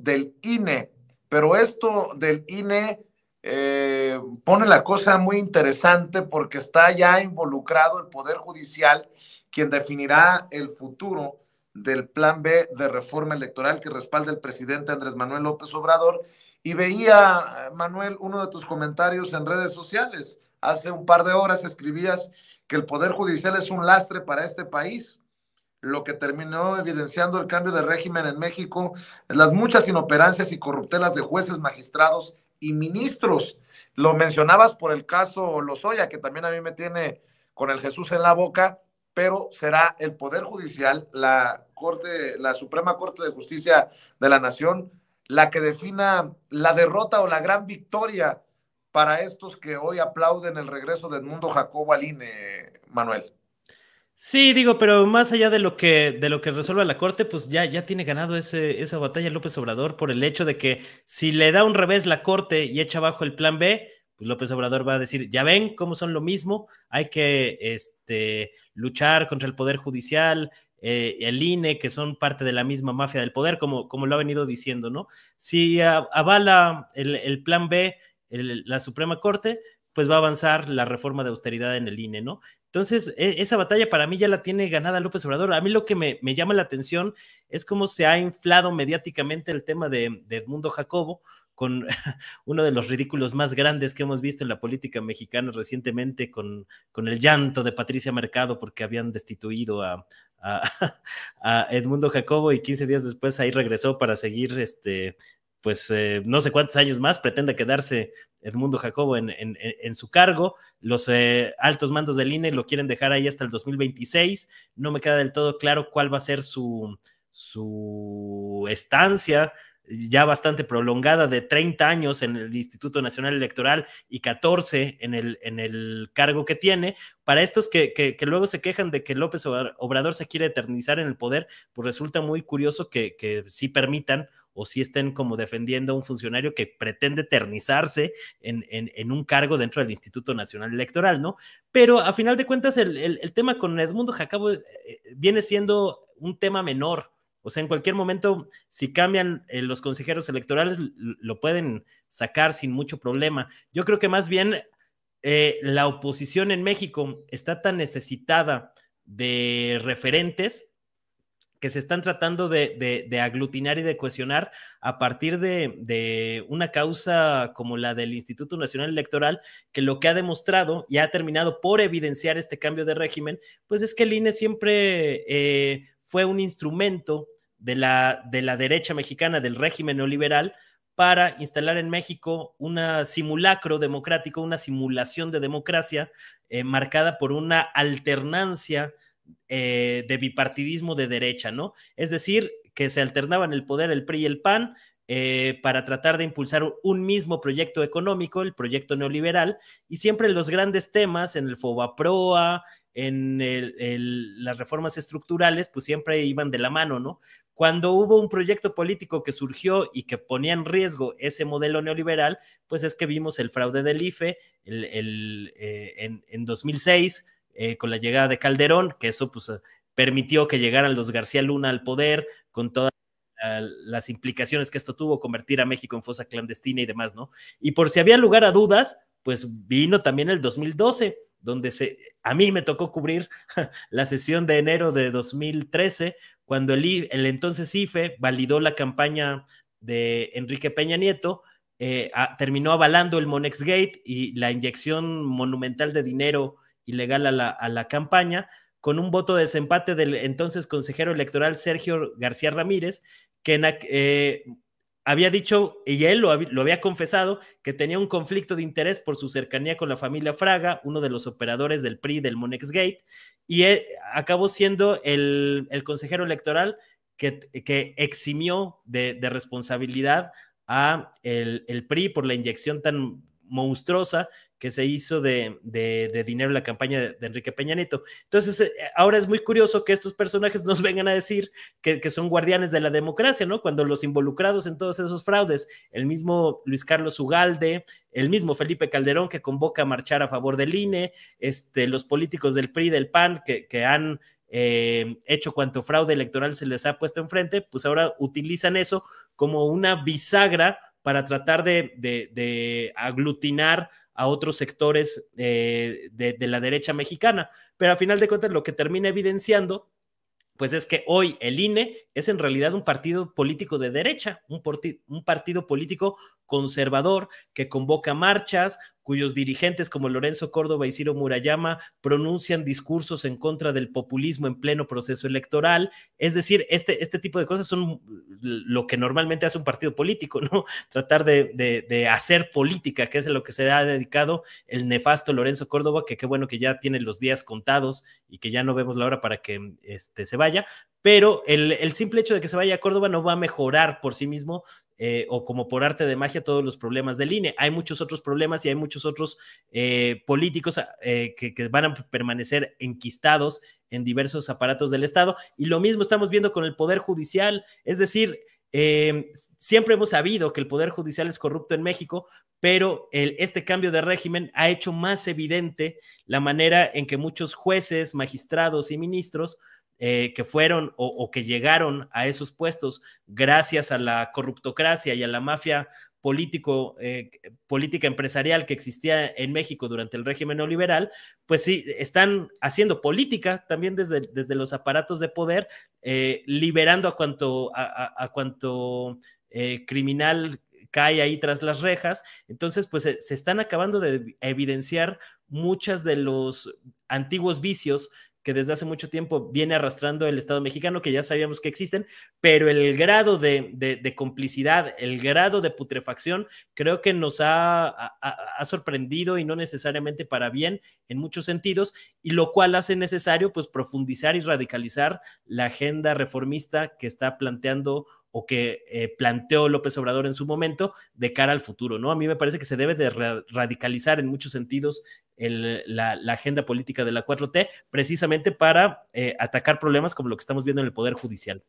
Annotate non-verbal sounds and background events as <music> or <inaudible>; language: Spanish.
del INE. Pero esto del INE eh, pone la cosa muy interesante porque está ya involucrado el Poder Judicial, quien definirá el futuro del Plan B de reforma electoral que respalda el presidente Andrés Manuel López Obrador. Y veía, eh, Manuel, uno de tus comentarios en redes sociales. Hace un par de horas escribías que el Poder Judicial es un lastre para este país lo que terminó evidenciando el cambio de régimen en México, las muchas inoperancias y corruptelas de jueces, magistrados y ministros. Lo mencionabas por el caso Lozoya, que también a mí me tiene con el Jesús en la boca, pero será el Poder Judicial, la Corte, la Suprema Corte de Justicia de la Nación, la que defina la derrota o la gran victoria para estos que hoy aplauden el regreso del mundo Jacobo Aline Manuel. Sí, digo, pero más allá de lo que, de lo que resuelva la Corte, pues ya, ya tiene ganado esa batalla López Obrador por el hecho de que si le da un revés la Corte y echa abajo el plan B, pues López Obrador va a decir, ya ven cómo son lo mismo, hay que este, luchar contra el Poder Judicial, eh, el INE, que son parte de la misma mafia del poder, como, como lo ha venido diciendo, ¿no? Si avala el, plan B la Suprema Corte, pues va a avanzar la reforma de austeridad en el INE, ¿no? Entonces, e, esa batalla para mí ya la tiene ganada López Obrador. A mí lo que me, llama la atención es cómo se ha inflado mediáticamente el tema de, Edmundo Jacobo, con <laughs> uno de los ridículos más grandes que hemos visto en la política mexicana recientemente, con, con el llanto de Patricia Mercado porque habían destituido a, a, <laughs> Edmundo Jacobo y 15 días después ahí regresó para seguir este, pues eh, no sé cuántos años más pretenda quedarse Edmundo Jacobo en, en, su cargo. Los eh, altos mandos del INE lo quieren dejar ahí hasta el 2026. No me queda del todo claro cuál va a ser su, su estancia ya bastante prolongada de 30 años en el Instituto Nacional Electoral y 14 en el, en el cargo que tiene, para estos que, luego se quejan de que López Obrador se quiere eternizar en el poder, pues resulta muy curioso que, que sí permitan o si sí estén como defendiendo a un funcionario que pretende eternizarse en, un cargo dentro del Instituto Nacional Electoral, ¿no? Pero a final de cuentas, el, el tema con Edmundo Jacobo eh, viene siendo un tema menor o sea, en cualquier momento, si cambian eh, los consejeros electorales, lo pueden sacar sin mucho problema. Yo creo que más bien eh, la oposición en México está tan necesitada de referentes que se están tratando de, aglutinar y de cohesionar a partir de, una causa como la del Instituto Nacional Electoral, que lo que ha demostrado y ha terminado por evidenciar este cambio de régimen, pues es que el INE siempre eh, fue un instrumento de la, de la derecha mexicana, del régimen neoliberal, para instalar en México un simulacro democrático, una simulación de democracia eh, marcada por una alternancia eh, de bipartidismo de derecha, ¿no? Es decir, que se alternaban el poder el PRI y el PAN, eh, para tratar de impulsar un mismo proyecto económico, el proyecto neoliberal, y siempre los grandes temas en el PROA en las reformas estructurales, pues siempre iban de la mano, ¿no? Cuando hubo un proyecto político que surgió y que ponía en riesgo ese modelo neoliberal, pues es que vimos el fraude del IFE eh, en, 2006 eh, con la llegada de Calderón, que eso pues permitió que llegaran los García Luna al poder con todas las implicaciones que esto tuvo, convertir a México en fosa clandestina y demás, ¿no? Y por si había lugar a dudas, pues vino también el 2012, donde se, a mí me tocó cubrir <laughs> la sesión de enero de 2013, cuando el, entonces IFE validó la campaña de Enrique Peña Nieto, eh, terminó avalando el Monex Gate y la inyección monumental de dinero ilegal a la, campaña, con un voto de desempate del entonces consejero electoral Sergio García Ramírez, que eh, había dicho, y él lo, había confesado, que tenía un conflicto de interés por su cercanía con la familia Fraga, uno de los operadores del PRI del Monex Gate, y e, acabó siendo el, consejero electoral que, eximió de, responsabilidad a el, PRI por la inyección tan monstruosa que se hizo de, dinero en la campaña de, Enrique Peña Entonces, eh, ahora es muy curioso que estos personajes nos <laughs> vengan a decir que, son guardianes de la democracia, ¿no? Cuando los involucrados en todos esos fraudes, el mismo Luis Carlos Ugalde, el mismo Felipe Calderón que convoca a marchar a favor del INE, este, los políticos del PRI, del PAN, que, que han eh, hecho cuanto fraude electoral se les ha puesto enfrente, pues ahora utilizan eso como una bisagra para tratar de, aglutinar a otros sectores eh, de, la derecha mexicana. Pero a final de cuentas, lo que termina evidenciando pues es que hoy el INE es en realidad un partido político de derecha, un, partido político conservador que convoca marchas, cuyos dirigentes como Lorenzo Córdoba y Ciro Murayama pronuncian discursos en contra del populismo en pleno proceso electoral. Es decir, este, este tipo de cosas son lo que normalmente hace un partido político, ¿no? <laughs> Tratar de, hacer política, que es a lo que se ha dedicado el nefasto Lorenzo Córdoba, que qué bueno que ya tiene los días contados y que ya no vemos la hora para que este, se vaya, pero el, simple hecho de que se vaya a Córdoba no va a mejorar por sí mismo eh, o como por arte de magia todos los problemas del INE. Hay muchos otros problemas y hay muchos otros eh, políticos eh, que, van a permanecer enquistados en diversos aparatos del Estado. Y lo mismo estamos viendo con el Poder Judicial. Es decir, siempre hemos sabido que el Poder Judicial es corrupto en México, pero este cambio de régimen ha hecho más evidente la manera en que muchos jueces, magistrados y ministros eh, que fueron o, que llegaron a esos puestos gracias a la corruptocracia y a la mafia político, eh, política empresarial que existía en México durante el régimen neoliberal, pues sí, están haciendo política también desde, desde los aparatos de poder, eh, liberando a cuanto, a, criminal cae ahí tras las rejas. Entonces, pues se, se están acabando de evidenciar muchas de los antiguos vicios que desde hace mucho tiempo viene arrastrando el Estado mexicano, que ya sabíamos que existen, pero el grado de, complicidad, el grado de putrefacción, creo que nos ha, sorprendido y no necesariamente para bien en muchos sentidos, y lo cual hace necesario pues profundizar y radicalizar la agenda reformista que está planteando o que eh, planteó López Obrador en su momento de cara al futuro, ¿no? A mí me parece que se debe de radicalizar en muchos sentidos la, agenda política de la 4T precisamente para eh, atacar problemas como lo que estamos viendo en el Poder Judicial.